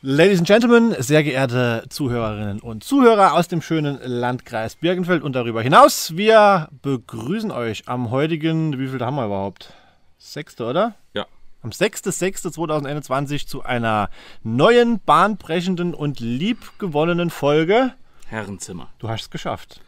Ladies and Gentlemen, sehr geehrte Zuhörerinnen und Zuhörer aus dem schönen Landkreis Birkenfeld und darüber hinaus, wir begrüßen euch am heutigen, wie viel haben wir überhaupt? Sechste, oder? Ja. Am 6.6.2021 zu einer neuen, bahnbrechenden und liebgewonnenen Folge. Herrenzimmer. Du hast es geschafft.